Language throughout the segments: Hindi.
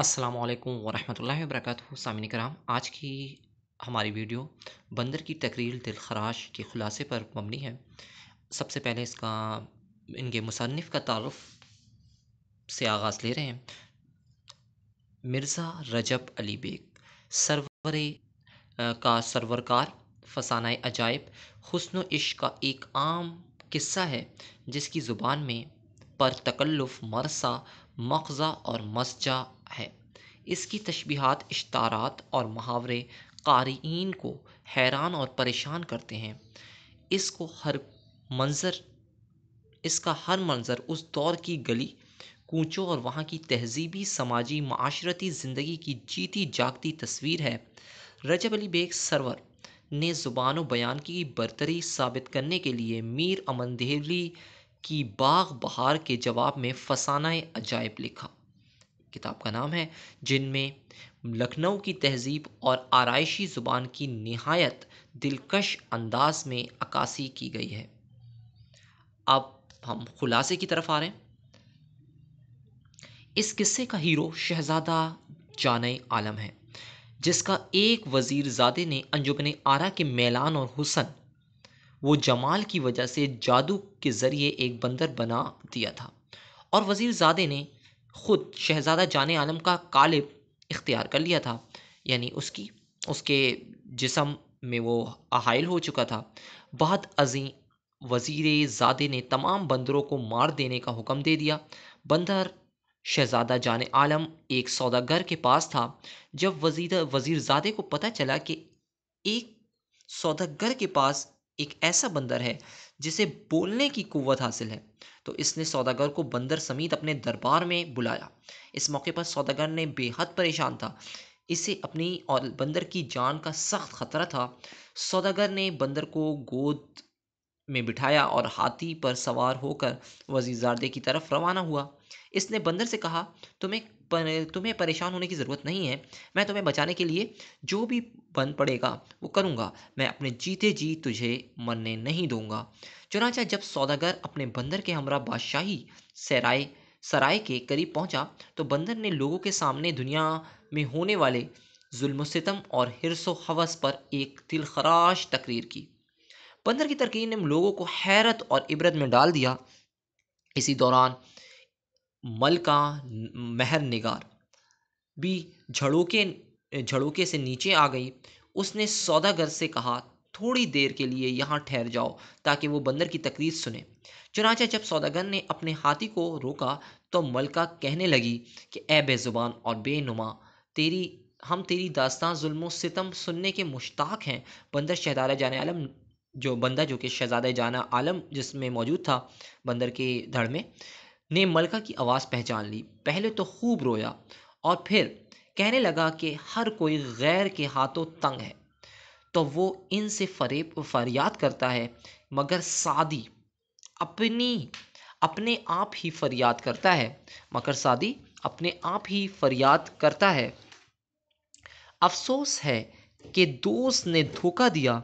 असलकम वरम वर्क सामिन कराम आज की हमारी वीडियो बंदर की तकरीर दिलखराश के ख़ुलासे पर मबनी है सबसे पहले इसका इनके मुसनफ़ का तारफ़ से आगाज़ ले रहे हैं मिर्ज़ा रजब अली बेग सरवर का सरवरकार फसाना अजायब हसन इश्क का एक आम किस्सा है जिसकी ज़ुबान में पर तकल्लुफ़ मरसा मक़जा और मस्जा है इसकी तशबीहात इश्तारात और मुहावरे कारीन को हैरान और परेशान करते हैं इसको हर मंज़र इसका हर मंज़र उस दौर की गली कूचों और वहाँ की तहज़ीबी समाजी माशरती ज़िंदगी की जीती जागती तस्वीर है रजब अली बेग सरवर ने ज़ुबान बयान की बरतरी साबित करने के लिए मीर अमन देहली की बाग बहार के जवाब में फसाना अजायब लिखा किताब का नाम है जिनमें लखनऊ की तहज़ीब और आरइशी ज़ुबान की नहायत दिलकश अंदाज में अक्कासी की गई है अब हम खुलासे की तरफ आ रहे हैं इस किस्से का हीरो शहज़ादा जान आलम है जिसका एक वज़ीर ज़ादे ने अंजुबन आरा के मैलान और हुसन वो जमाल की वजह से जादू के ज़रिए एक बंदर बना दिया था और वज़ीर ज़ादे ने खुद शहज़ादा जान आलम का कालिब इख्तियार कर लिया था यानी उसकी उसके जिसम में वो अहाइल हो चुका था बहुत अजी वजीर ज़ादे ने तमाम बंदरों को मार देने का हुक्म दे दिया बंदर शहज़ादा जान आलम एक सौदागर के पास था जब वजीर वजीरजादे को पता चला कि एक सौदागर के पास एक ऐसा बंदर है जिसे बोलने की क़वत हासिल है तो इसने सौदागर को बंदर समेत अपने दरबार में बुलाया इस मौके पर सौदागर ने बेहद परेशान था इसे अपनी और बंदर की जान का सख्त खतरा था सौदागर ने बंदर को गोद में बिठाया और हाथी पर सवार होकर वजीरजादे की तरफ रवाना हुआ इसने बंदर से कहा तुम्हें पर तुम्हें परेशान होने की ज़रूरत नहीं है मैं तुम्हें बचाने के लिए जो भी बन पड़ेगा वो करूँगा मैं अपने जीते जी तुझे मरने नहीं दूँगा चुनाचा जब सौदागर अपने बंदर के हमरा बादशाही सराय सराय के करीब पहुंचा तो बंदर ने लोगों के सामने दुनिया में होने वाले जुल्म और हिरसो हवस पर एक दिलखराश तकरीर की बंदर की तरकीन ने लोगों को हैरत और इबरत में डाल दिया इसी दौरान मलका महर निगार भी झड़ोके झड़ोके से नीचे आ गई उसने सौदागर से कहा थोड़ी देर के लिए यहाँ ठहर जाओ ताकि वो बंदर की तकरीर सुने चुनाचा जब सौदागर ने अपने हाथी को रोका तो मलका कहने लगी कि ए बेज़ुबान और बेनुमा तेरी हम तेरी दास्तान जुल्म सितम सुनने के मुश्ताक हैं बंदर शहजाद जान आलम जो बंदा जो कि शहजादा जाना आलम जिसमें मौजूद था बंदर के धड़ में ने मलका की आवाज़ पहचान ली पहले तो खूब रोया और फिर कहने लगा कि हर कोई गैर के हाथों तंग है तो वो इनसे फरेब फरियाद करता है मगर सादी अपनी अपने आप ही फरियाद करता है मगर सादी अपने आप ही फरियाद करता है अफसोस है कि दोस्त ने धोखा दिया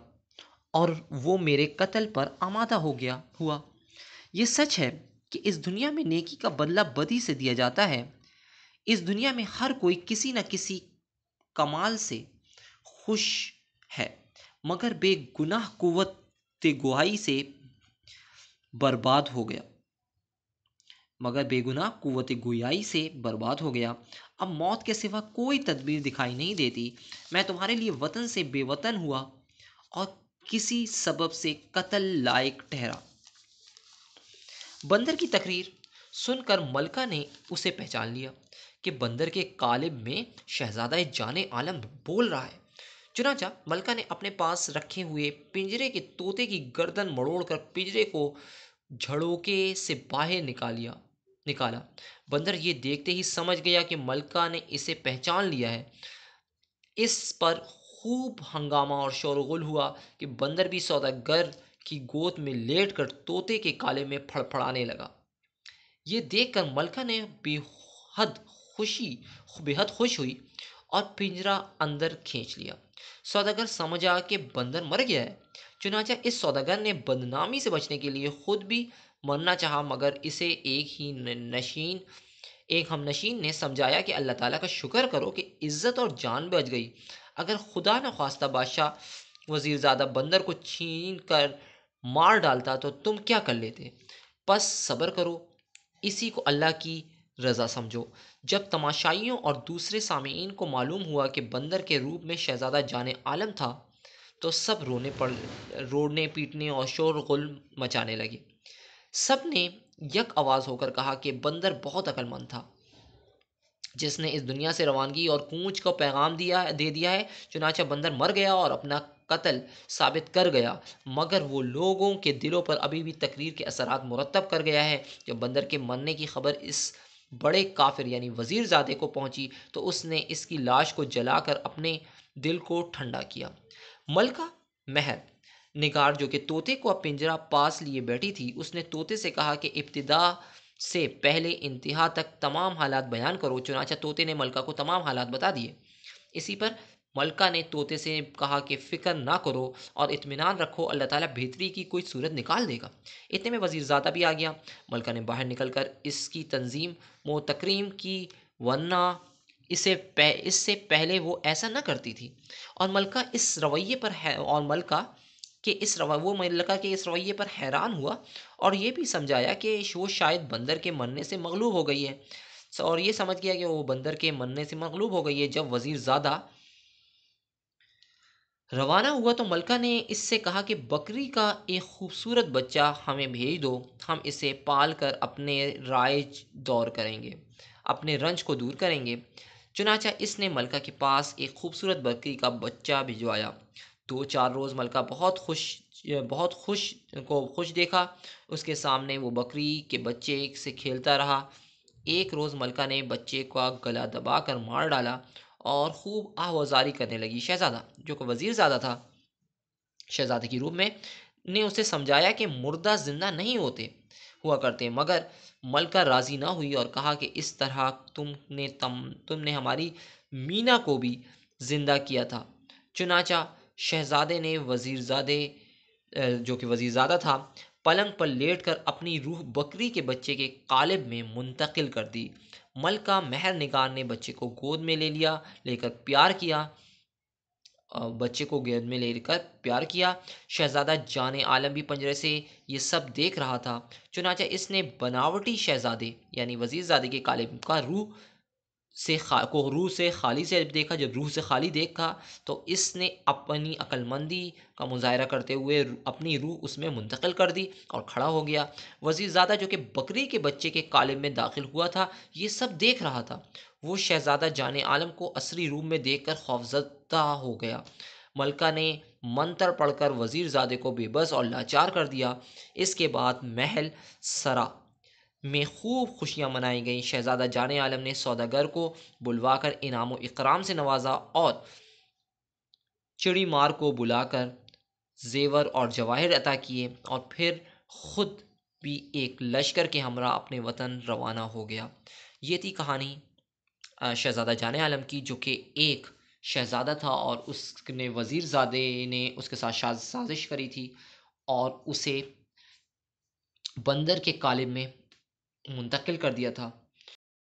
और वो मेरे कत्ल पर आमादा हो गया हुआ ये सच है कि इस दुनिया में नेकी का बदला बदी से दिया जाता है इस दुनिया में हर कोई किसी न किसी कमाल से खुश है मगर बेगुनाह कुवत गुहाई से बर्बाद हो गया मगर बेगुनाह कुवत गुयाई से बर्बाद हो गया अब मौत के सिवा कोई तदबीर दिखाई नहीं देती मैं तुम्हारे लिए वतन से बेवतन हुआ और किसी सबब से कत्ल लायक ठहरा बंदर की तकरीर सुनकर मलका ने उसे पहचान लिया कि बंदर के कालिब में शहजादा जान आलम बोल रहा है चुनाचा मलका ने अपने पास रखे हुए पिंजरे के तोते की गर्दन मड़ोड़कर पिंजरे को झड़ोके से बाहर निकालिया निकाला बंदर ये देखते ही समझ गया कि मलका ने इसे पहचान लिया है इस पर खूब हंगामा और शोरगुल हुआ कि बंदर भी सौदागर की गोद में लेटकर तोते के काले में फड़फड़ाने लगा ये देखकर मलका ने बेहद खुशी बेहद खुश हुई और पिंजरा अंदर खींच लिया सौदागर समझ आ कि बंदर मर गया है चुनाचा इस सौदागर ने बदनामी से बचने के लिए खुद भी मरना चाहा मगर इसे एक ही नशीन एक हम नशीन ने समझाया कि अल्लाह ताला का शुक्र करो कि इज्जत और जान बच गई अगर खुदा न खास्ता बादशाह वजीरजादा बंदर को छीन कर मार डालता तो तुम क्या कर लेते बस सब्र करो इसी को अल्लाह की रज़ा समझो जब तमाशाइयों और दूसरे सामीन को मालूम हुआ कि बंदर के रूप में शहज़ादा जान आलम था तो सब रोने पड़ रोने पीटने और शोर गुल मचाने लगे सब ने यक आवाज़ होकर कहा कि बंदर बहुत अक्लमंद था जिसने इस दुनिया से रवानगी और कूच का पैगाम दिया दे दिया है चुनाचा बंदर मर गया और अपना कत्ल साबित कर गया मगर वो लोगों के दिलों पर अभी भी तकरीर के असर मुरतब कर गया है जब बंदर के मरने की खबर इस बड़े काफिर यानी वजीरजादे को पहुंची तो उसने इसकी लाश को जलाकर अपने दिल को ठंडा किया मलका महर निगार जो कि तोते को पिंजरा पास लिए बैठी थी उसने तोते से कहा कि इब्तदा से पहले इंतहा तक तमाम हालात बयान करो चुनाचा तोते ने मलका को तमाम हालात बता दिए इसी पर मलका ने तोते से कहा कि फ़िक्र ना करो और इतमान रखो अल्लाह ताला बेहतरी की कोई सूरत निकाल देगा इतने में वज़ीर ज़्यादा भी आ गया मलका ने बाहर निकल कर इसकी तंजीम व तकरीम की वरना इसे पह, इससे पहले वो ऐसा ना करती थी और मलका इस रवैये पर है और मलका कि इस रवा वो मलका के इस रवैये पर हैरान हुआ और ये भी समझाया कि वो शायद बंदर के मरने से मगलूब हो गई है और ये समझ गया कि वो बंदर के मरने से मगलूब हो गई है जब वज़ीर ज़्यादा रवाना हुआ तो मलका ने इससे कहा कि बकरी का एक खूबसूरत बच्चा हमें भेज दो हम इसे पाल कर अपने राइज दौर करेंगे अपने रंज को दूर करेंगे चुनाचा इसने मलका के पास एक खूबसूरत बकरी का बच्चा भिजवाया दो चार रोज़ मलका बहुत खुश बहुत खुश को खुश देखा उसके सामने वो बकरी के बच्चे से खेलता रहा एक रोज़ मलका ने बच्चे का गला दबा कर मार डाला और खूब आहोजारी करने लगी शहजादा जो कि ज़्यादा था शहजादे के रूप में ने उसे समझाया कि मुर्दा जिंदा नहीं होते हुआ करते मगर मलका राज़ी ना हुई और कहा कि इस तरह तुमने तम तुमने हमारी मीना को भी ज़िंदा किया था चुनाचा शहजादे ने वज़ीरजादे जो कि वज़ीरजादा था पलंग पर लेट कर अपनी रूह बकरी के बच्चे के कालिब में मुंतकिल कर दी मलका मेहर निगार ने बच्चे को गोद में ले लिया लेकर प्यार किया बच्चे को गोद में लेकर प्यार किया शहजादा जान आलम भी पंजरे से ये सब देख रहा था चुनाचा इसने बनावटी शहजादे यानी वजीरजादे के कालेब का रूह से को रूह से खाली से देखा जब रूह से खाली देखा तो इसने अपनी अक्लमंदी का मुजाहरा करते हुए अपनी रूह उसमें मुंतकिल कर दी और खड़ा हो गया वजीर जो कि बकरी के बच्चे के कालिब में दाखिल हुआ था ये सब देख रहा था वो शहजादा जान आलम को असरी रूप में देख कर खौफजदा हो गया मलका ने मंत्र पढ़कर वजीर ज़ादे को बेबस और लाचार कर दिया इसके बाद महल सरा में खूब खुशियाँ मनाई गईं शहज़ादा जान आलम ने सौदागर को बुलवा कर इनाम इकराम से नवाजा और चिड़ी मार को बुलाकर जेवर और जवाहिर अता किए और फिर ख़ुद भी एक लश्कर के हमरा अपने वतन रवाना हो गया ये थी कहानी शहज़ादा जान आलम की जो कि एक शहज़ादा था और उसने वज़ीरजादे ने उसके साथ साजिश करी थी और उसे बंदर के कालिब में मुंतकिल कर दिया था